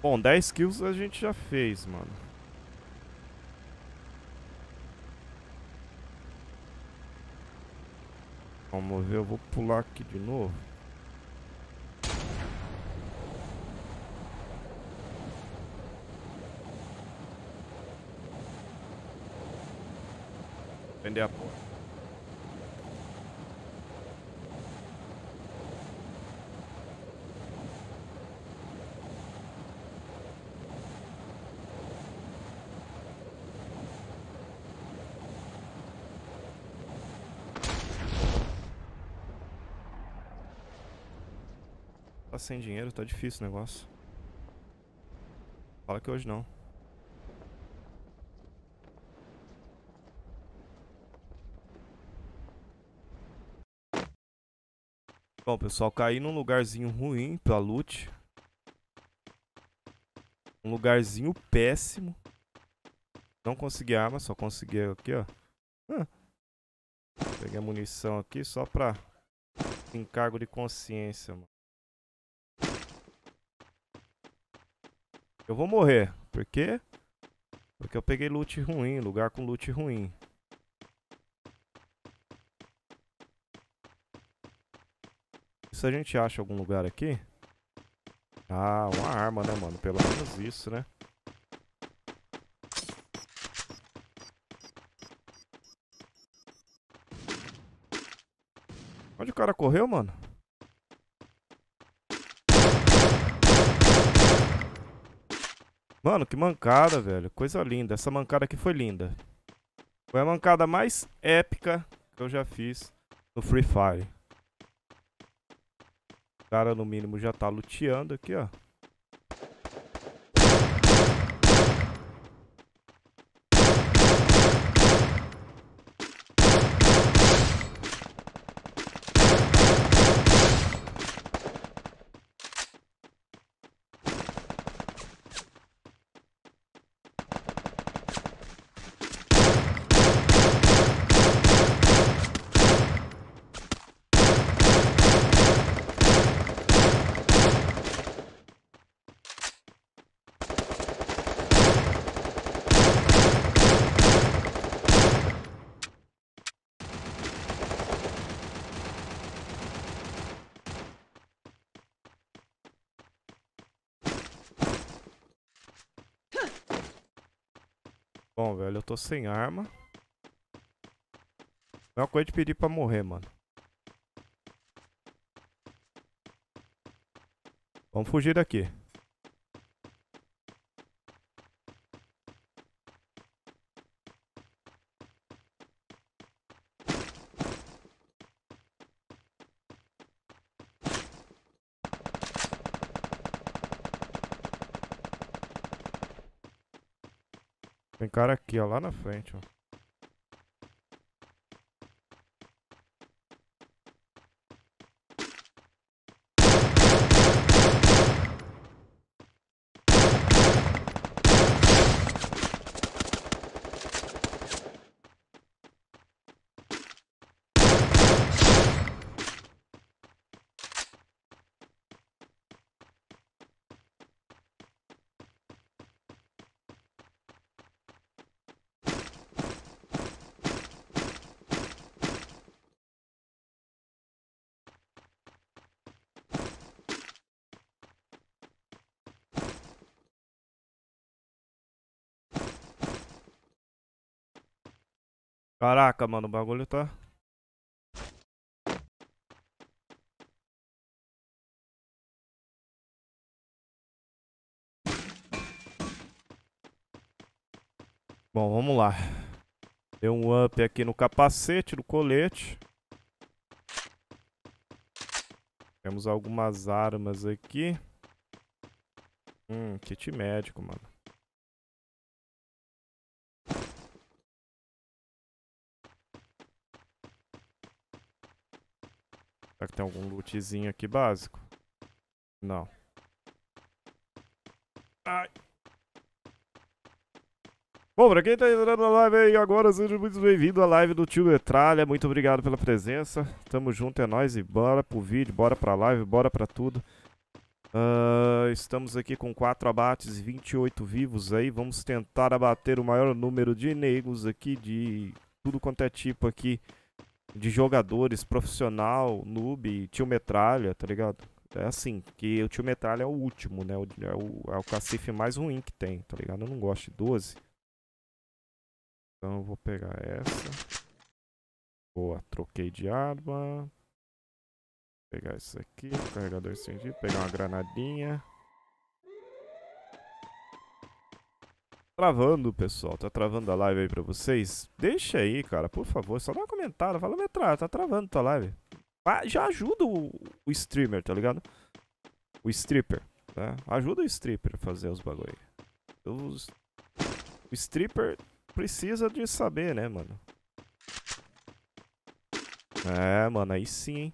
Bom, 10 kills a gente já fez, mano. Vamos ver, eu vou pular aqui de novo. Vender a porta. Tá sem dinheiro, tá difícil o negócio. Fala que hoje não. Bom, pessoal, caí num lugarzinho ruim pra loot. Um lugarzinho péssimo. Não consegui arma, só consegui aqui, ó. Ah. Peguei a munição aqui só pra encargo de consciência, mano. Eu vou morrer. Por quê? Porque eu peguei loot ruim, lugar com loot ruim. Se a gente acha algum lugar aqui... Ah, uma arma, né, mano? Pelo menos isso, né? Onde o cara correu, mano? Mano, que mancada, velho. Coisa linda. Essa mancada aqui foi linda. Foi a mancada mais épica que eu já fiz no Free Fire. O cara, no mínimo, já tá luteando aqui, ó. Bom, velho, eu tô sem arma. É uma coisa de pedir pra morrer, mano. Vamos fugir daqui. Tem cara aqui, ó, lá na frente, ó. Caraca, mano, o bagulho tá... Bom, vamos lá. Deu um up aqui no capacete do colete. Temos algumas armas aqui. Hum, kit médico, mano. Será que tem algum lootzinho aqui básico? Não. Ai. Bom, pra quem tá entrando na live aí agora, seja muito bem-vindo à live do Tio Metralha. Muito obrigado pela presença. Tamo junto, é nóis e bora pro vídeo, bora pra live, bora pra tudo. Uh, estamos aqui com 4 abates e 28 vivos aí. Vamos tentar abater o maior número de negros aqui, de tudo quanto é tipo aqui de jogadores, profissional, noob, tio metralha, tá ligado? É assim, que o tio metralha é o último, né? O, é, o, é o cacife mais ruim que tem, tá ligado? Eu não gosto de 12. Então eu vou pegar essa. Boa, troquei de arma. Pegar isso aqui, carregador estendido, pegar uma granadinha. travando, pessoal. Tá travando a live aí pra vocês? Deixa aí, cara, por favor. Só dá um comentário. Fala, Metra, tá travando tua live. Ah, já ajuda o, o, streamer, tá ligado? O stripper, tá? Ajuda o stripper a fazer os bagulho. Os... O stripper precisa de saber, né, mano? É, mano, aí sim, hein?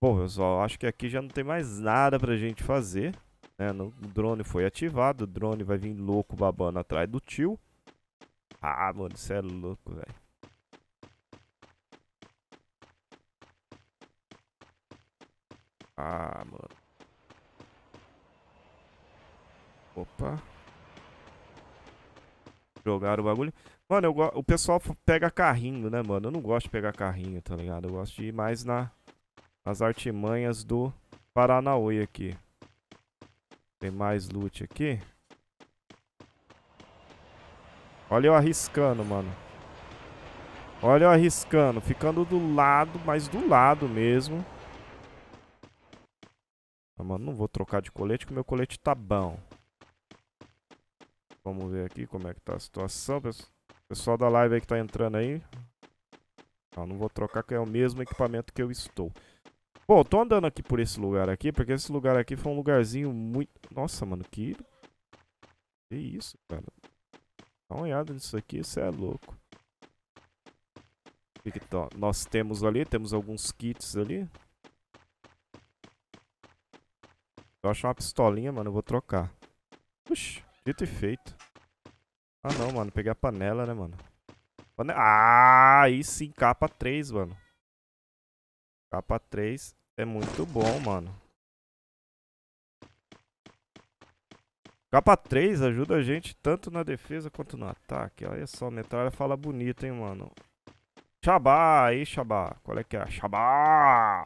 Bom, pessoal, acho que aqui já não tem mais nada pra gente fazer. Né? o drone foi ativado, o drone vai vir louco babando atrás do tio. Ah, mano, isso é louco, velho. Ah, mano. Opa. Jogaram o bagulho. Mano, eu o pessoal pega carrinho, né, mano? Eu não gosto de pegar carrinho, tá ligado? Eu gosto de ir mais na nas artimanhas do Paranauê aqui. Tem mais loot aqui. Olha eu arriscando, mano. Olha eu arriscando. Ficando do lado, mas do lado mesmo. Ah, mano, não vou trocar de colete, que meu colete tá bom. Vamos ver aqui como é que tá a situação. Pessoal da live aí que tá entrando aí. Não, não vou trocar, que é o mesmo equipamento que eu estou. Bom, tô andando aqui por esse lugar aqui, porque esse lugar aqui foi um lugarzinho muito... Nossa, mano, que... Que isso, cara? Dá uma olhada nisso aqui, isso é louco. O que, que tá, nós temos ali? Temos alguns kits ali. Eu acho uma pistolinha, mano, eu vou trocar. Puxa, dito e feito. Ah não, mano, peguei a panela, né, mano? Pane... Ah, aí sim, capa 3, mano. Capa 3 é muito bom, mano. Capa 3 ajuda a gente tanto na defesa quanto no ataque. Olha só, metralha fala bonito, hein, mano. Xabá, aí, Xabá. Qual é que é? Xabá!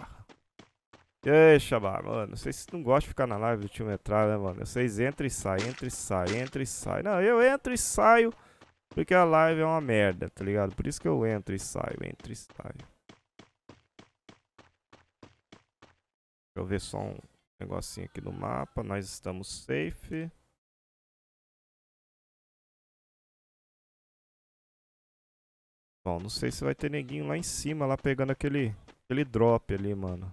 E aí, Xabá, mano. Vocês não gostam de ficar na live do time metralha, né, mano? Vocês entram e saem, entram e saem, entram e saem. Não, eu entro e saio porque a live é uma merda, tá ligado? Por isso que eu entro e saio, entro e saio. eu ver só um negocinho aqui no mapa. Nós estamos safe. Bom, não sei se vai ter neguinho lá em cima, lá pegando aquele, aquele drop ali, mano.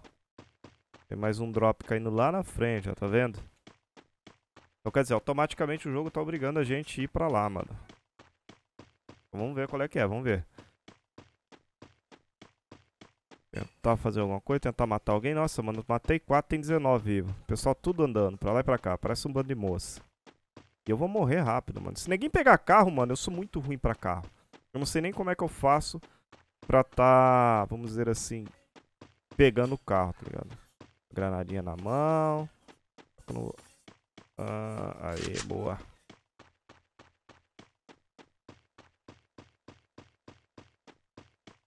Tem mais um drop caindo lá na frente, ó, tá vendo? Então quer dizer, automaticamente o jogo tá obrigando a gente a ir pra lá, mano. Então, vamos ver qual é que é, vamos ver. Tentar é. fazer alguma coisa, tentar matar alguém. Nossa, mano, matei 4, tem 19 vivo. Pessoal tudo andando pra lá e pra cá. Parece um bando de moça. E eu vou morrer rápido, mano. Se ninguém pegar carro, mano, eu sou muito ruim pra carro. Eu não sei nem como é que eu faço pra tá, vamos dizer assim, pegando o carro, tá ligado? Granadinha na mão. Ah, aí, boa.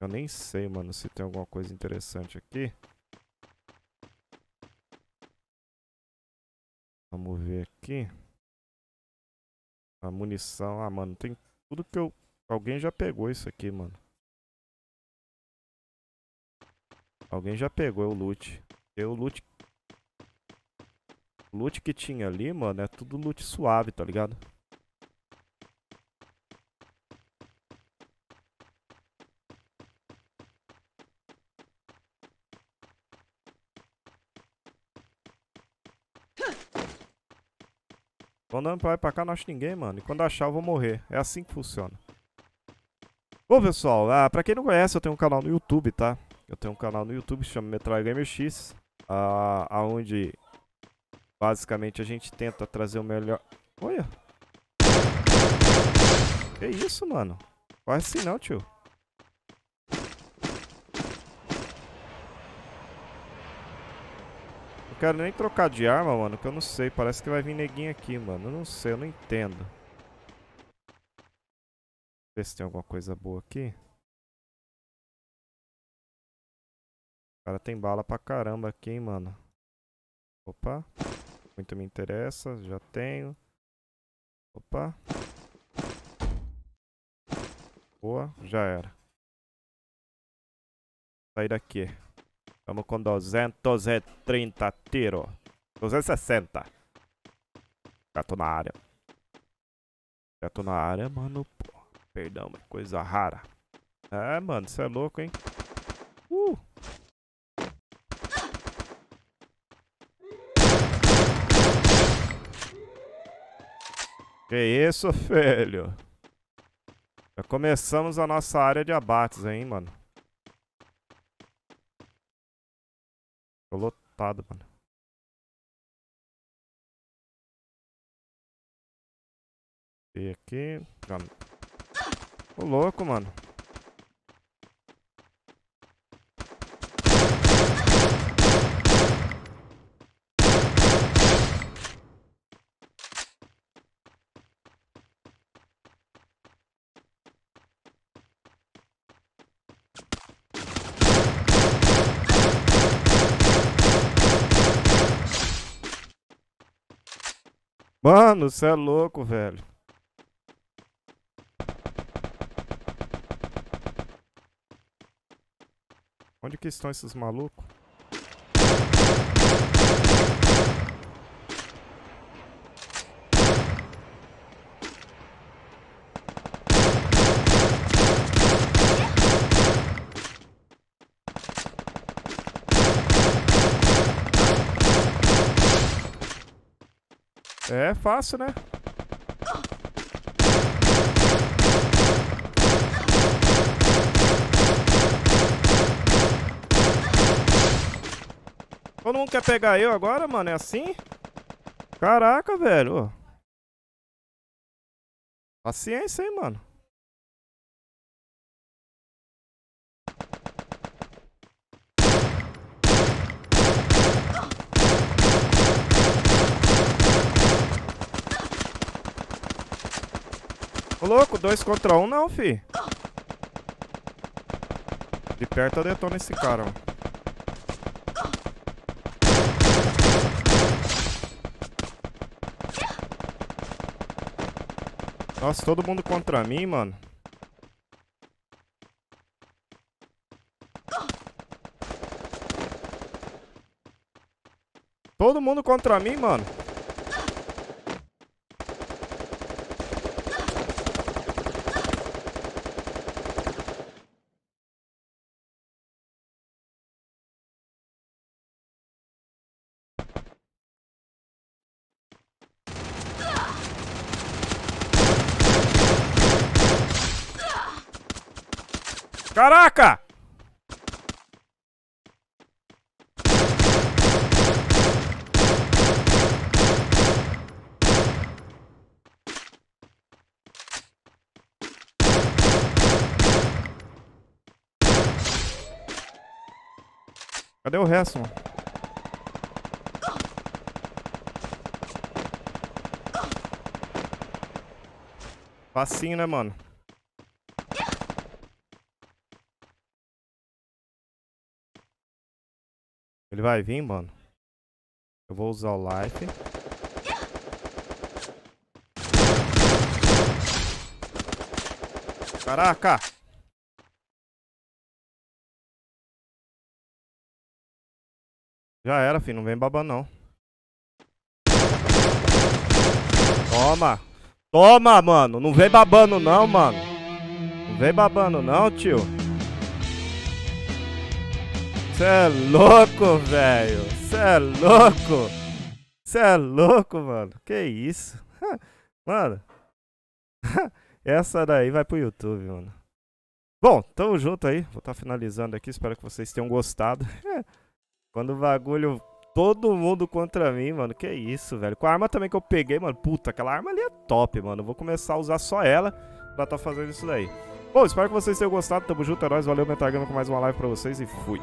Eu nem sei, mano, se tem alguma coisa interessante aqui. Vamos ver aqui. A munição. Ah, mano, tem tudo que eu... Alguém já pegou isso aqui, mano. Alguém já pegou é o loot. Eu é loot... O loot que tinha ali, mano, é tudo loot suave, tá ligado? Vou andando pra lá e pra cá, não acho ninguém, mano. E quando achar, eu vou morrer. É assim que funciona. Bom, pessoal, ah, pra quem não conhece, eu tenho um canal no YouTube, tá? Eu tenho um canal no YouTube que chama Metralha Gamer X, ah, aonde basicamente a gente tenta trazer o melhor... Olha! Que isso, mano? Faz assim não, tio. quero nem trocar de arma, mano, que eu não sei. Parece que vai vir neguinho aqui, mano. Eu não sei, eu não entendo. Ver se tem alguma coisa boa aqui. O cara tem bala pra caramba aqui, hein, mano. Opa. Muito me interessa, já tenho. Opa. Boa, já era. Sair daqui. Vamos com 230 tiro. 260. Já tô na área. Já tô na área, mano. Pô, perdão, mas coisa rara. É, mano, você é louco, hein? Uh! Que isso, filho? Já começamos a nossa área de abates, hein, mano? chapado, mano. E aqui. Ô, louco, mano. Mano, você é louco, velho. Onde que estão esses malucos? É fácil, né? Todo mundo quer pegar eu agora, mano? É assim? Caraca, velho. Paciência, hein, mano. louco, dois contra um não, fi. De perto eu detono esse cara, Nossa, todo mundo contra mim, mano. Todo mundo contra mim, mano. Caraca! Cadê o resto, mano? Facinho, né, mano? Ele vai vir, mano. Eu vou usar o life. Caraca! Já era, filho. Não vem babando, não. Toma! Toma, mano! Não vem babando, não, mano! Não vem babando, não, tio! Você é louco, velho. Você é louco. Você é louco, mano. Que isso? mano. Essa daí vai pro YouTube, mano. Bom, tamo junto aí. Vou estar tá finalizando aqui. Espero que vocês tenham gostado. Quando o bagulho. Todo mundo contra mim, mano. Que isso, velho. Com a arma também que eu peguei, mano. Puta, aquela arma ali é top, mano. vou começar a usar só ela pra tá fazendo isso daí. Bom, espero que vocês tenham gostado. Tamo junto, heróis. É Valeu, Metagama, com mais uma live pra vocês e fui.